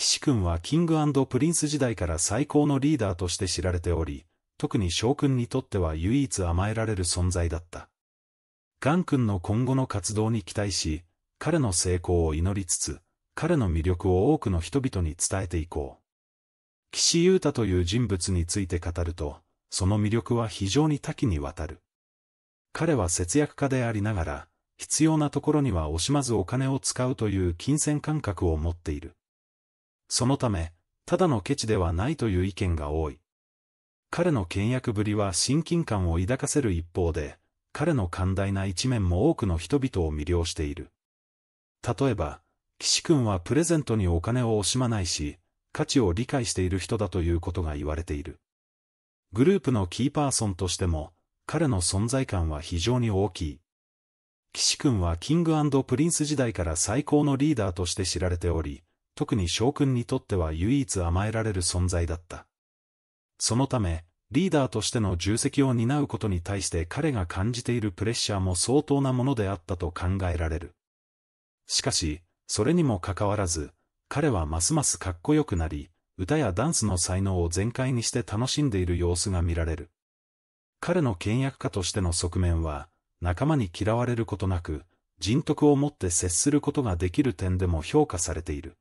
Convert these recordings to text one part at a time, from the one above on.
岸君はキングプリンス時代から最高のリーダーとして知られており、特に翔君にとっては唯一甘えられる存在だった。ガン君の今後の活動に期待し、彼の成功を祈りつつ、彼の魅力を多くの人々に伝えていこう。岸優太という人物について語ると、その魅力は非常に多岐にわたる。彼は節約家でありながら、必要なところには惜しまずお金を使うという金銭感覚を持っている。そのため、ただのケチではないという意見が多い。彼の倹約ぶりは親近感を抱かせる一方で、彼の寛大な一面も多くの人々を魅了している。例えば、岸君はプレゼントにお金を惜しまないし、価値を理解している人だということが言われている。グループのキーパーソンとしても、彼の存在感は非常に大きい。岸君はキングプリンス時代から最高のリーダーとして知られており、特に将軍にとっては唯一甘えられる存在だった。そのため、リーダーとしての重責を担うことに対して彼が感じているプレッシャーも相当なものであったと考えられる。しかし、それにもかかわらず、彼はますますかっこよくなり、歌やダンスの才能を全開にして楽しんでいる様子が見られる。彼の倹約家としての側面は、仲間に嫌われることなく、人徳をもって接することができる点でも評価されている。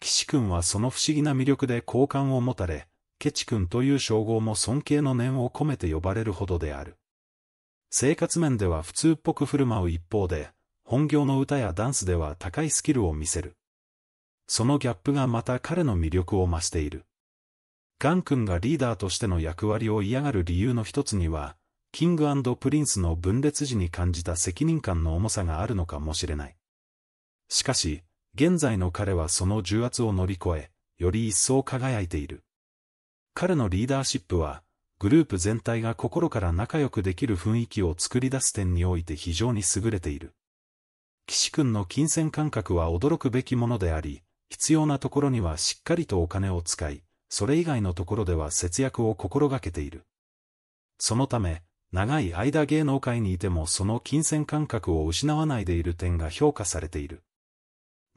岸君はその不思議な魅力で好感を持たれ、ケチ君という称号も尊敬の念を込めて呼ばれるほどである。生活面では普通っぽく振る舞う一方で、本業の歌やダンスでは高いスキルを見せる。そのギャップがまた彼の魅力を増している。ガン君がリーダーとしての役割を嫌がる理由の一つには、キングプリンスの分裂時に感じた責任感の重さがあるのかもしれない。しかし、現在の彼はその重圧を乗り越え、より一層輝いている。彼のリーダーシップは、グループ全体が心から仲良くできる雰囲気を作り出す点において非常に優れている。岸君の金銭感覚は驚くべきものであり、必要なところにはしっかりとお金を使い、それ以外のところでは節約を心がけている。そのため、長い間芸能界にいてもその金銭感覚を失わないでいる点が評価されている。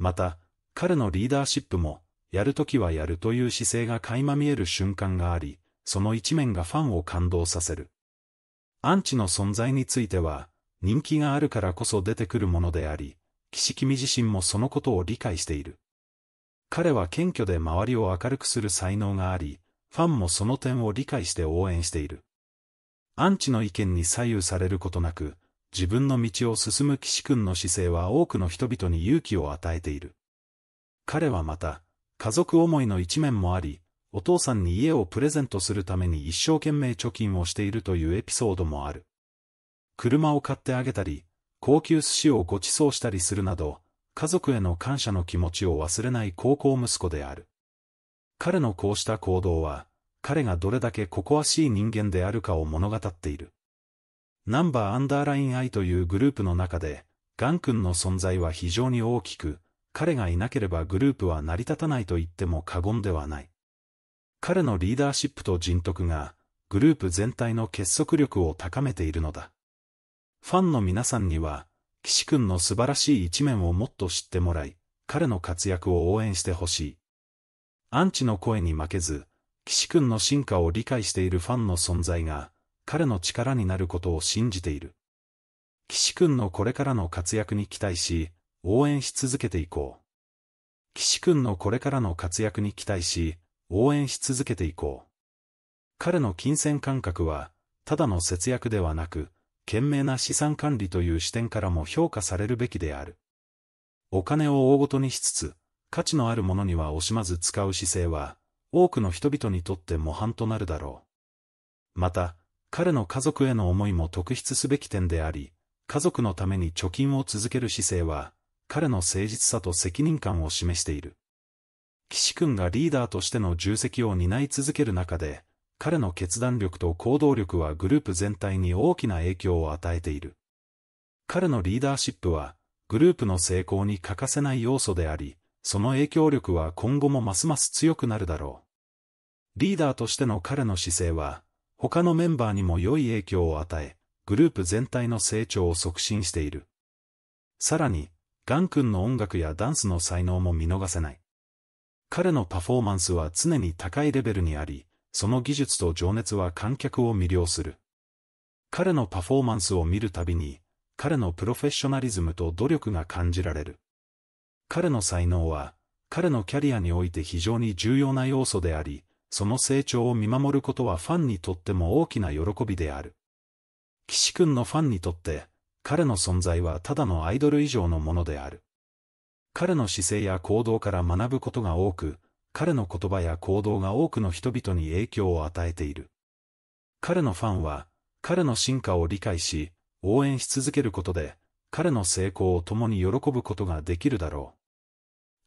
また、彼のリーダーシップも、やるときはやるという姿勢が垣間見える瞬間があり、その一面がファンを感動させる。アンチの存在については、人気があるからこそ出てくるものであり、岸君自身もそのことを理解している。彼は謙虚で周りを明るくする才能があり、ファンもその点を理解して応援している。アンチの意見に左右されることなく、自分の道を進む岸君の姿勢は多くの人々に勇気を与えている。彼はまた、家族思いの一面もあり、お父さんに家をプレゼントするために一生懸命貯金をしているというエピソードもある。車を買ってあげたり、高級寿司をご馳走したりするなど、家族への感謝の気持ちを忘れない高校息子である。彼のこうした行動は、彼がどれだけ心しい人間であるかを物語っている。ナンバーアンダーラインアイというグループの中で、ガン君の存在は非常に大きく、彼がいなければグループは成り立たないと言っても過言ではない。彼のリーダーシップと人徳が、グループ全体の結束力を高めているのだ。ファンの皆さんには、岸君の素晴らしい一面をもっと知ってもらい、彼の活躍を応援してほしい。アンチの声に負けず、岸君の進化を理解しているファンの存在が、彼の力になることを信じている。岸君のこれからの活躍に期待し、応援し続けていこう。岸君のこれからの活躍に期待し、応援し続けていこう。彼の金銭感覚は、ただの節約ではなく、賢明な資産管理という視点からも評価されるべきである。お金を大ごとにしつつ、価値のあるものには惜しまず使う姿勢は、多くの人々にとって模範となるだろう。また、彼の家族への思いも特筆すべき点であり、家族のために貯金を続ける姿勢は、彼の誠実さと責任感を示している。岸君がリーダーとしての重責を担い続ける中で、彼の決断力と行動力はグループ全体に大きな影響を与えている。彼のリーダーシップは、グループの成功に欠かせない要素であり、その影響力は今後もますます強くなるだろう。リーダーとしての彼の姿勢は、他のメンバーにも良い影響を与え、グループ全体の成長を促進している。さらに、ガン君の音楽やダンスの才能も見逃せない。彼のパフォーマンスは常に高いレベルにあり、その技術と情熱は観客を魅了する。彼のパフォーマンスを見るたびに、彼のプロフェッショナリズムと努力が感じられる。彼の才能は、彼のキャリアにおいて非常に重要な要素であり、その成長を見守ることはファンにとっても大きな喜びである。岸くんのファンにとって、彼の存在はただのアイドル以上のものである。彼の姿勢や行動から学ぶことが多く、彼の言葉や行動が多くの人々に影響を与えている。彼のファンは、彼の進化を理解し、応援し続けることで、彼の成功を共に喜ぶことができるだろ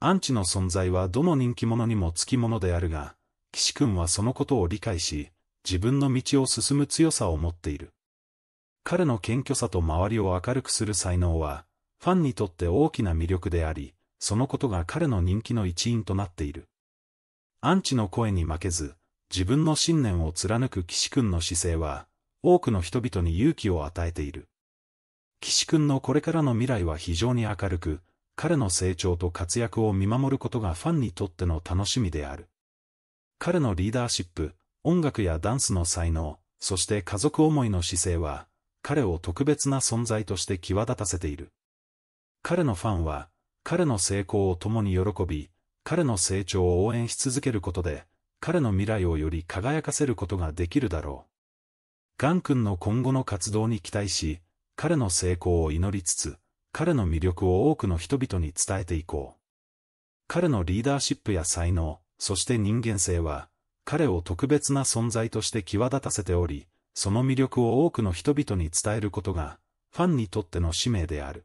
う。アンチの存在はどの人気者にもつきものであるが、岸君はそのことを理解し、自分の道を進む強さを持っている。彼の謙虚さと周りを明るくする才能は、ファンにとって大きな魅力であり、そのことが彼の人気の一因となっている。アンチの声に負けず、自分の信念を貫く岸君の姿勢は、多くの人々に勇気を与えている。岸君のこれからの未来は非常に明るく、彼の成長と活躍を見守ることがファンにとっての楽しみである。彼のリーダーシップ、音楽やダンスの才能、そして家族思いの姿勢は、彼を特別な存在として際立たせている。彼のファンは、彼の成功を共に喜び、彼の成長を応援し続けることで、彼の未来をより輝かせることができるだろう。ガン君の今後の活動に期待し、彼の成功を祈りつつ、彼の魅力を多くの人々に伝えていこう。彼のリーダーシップや才能、そして人間性は、彼を特別な存在として際立たせており、その魅力を多くの人々に伝えることが、ファンにとっての使命である。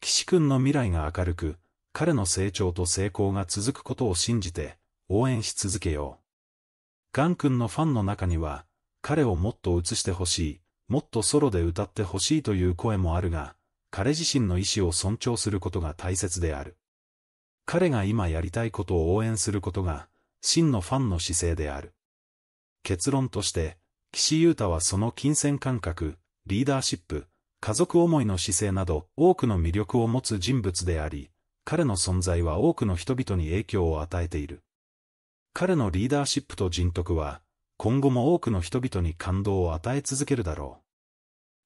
岸くんの未来が明るく、彼の成長と成功が続くことを信じて、応援し続けよう。ガンくんのファンの中には、彼をもっと映してほしい、もっとソロで歌ってほしいという声もあるが、彼自身の意思を尊重することが大切である。彼が今やりたいことを応援することが、真のファンの姿勢である。結論として、岸優太はその金銭感覚、リーダーシップ、家族思いの姿勢など多くの魅力を持つ人物であり、彼の存在は多くの人々に影響を与えている。彼のリーダーシップと人徳は、今後も多くの人々に感動を与え続けるだろう。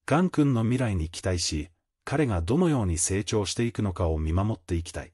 ガン君の未来に期待し、彼がどのように成長していくのかを見守っていきたい。